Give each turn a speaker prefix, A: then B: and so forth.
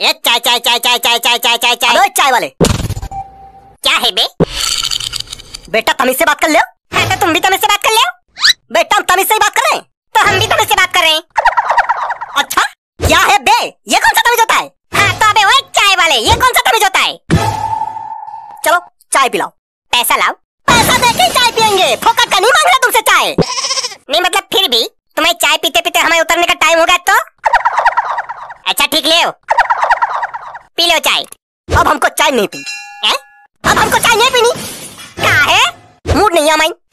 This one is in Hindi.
A: ये चाय चाय चाय चाय चाय चाय चाय चाय चाय चाय वाले क्या है बे बेटा तमीज से बात कर ले हाँ तो तुम भी तमीज से बात कर ले बेटा हम तमीज से बात कर रहे हैं तो हम भी तमीज से बात कर रहे हैं अच्छा क्या है बे ये कौन सा तमीज होता है हाँ तो अबे वही चाय वाले ये कौन सा तमीज होता है चलो चाय पिलाओ पैसा लाओ पैसा देके चाय पियेंगे फोकट का नहीं मांग रहा तुमसे चाय नहीं मतलब फिर भी तुम्हें चाय पीते पीते हमें उतरने का टाइम हो गया तो अच्छा ठीक ले पी लो चाय अब हमको चाय नहीं पी है? अब हमको चाय नहीं पीनी का है मूड नहीं है मैं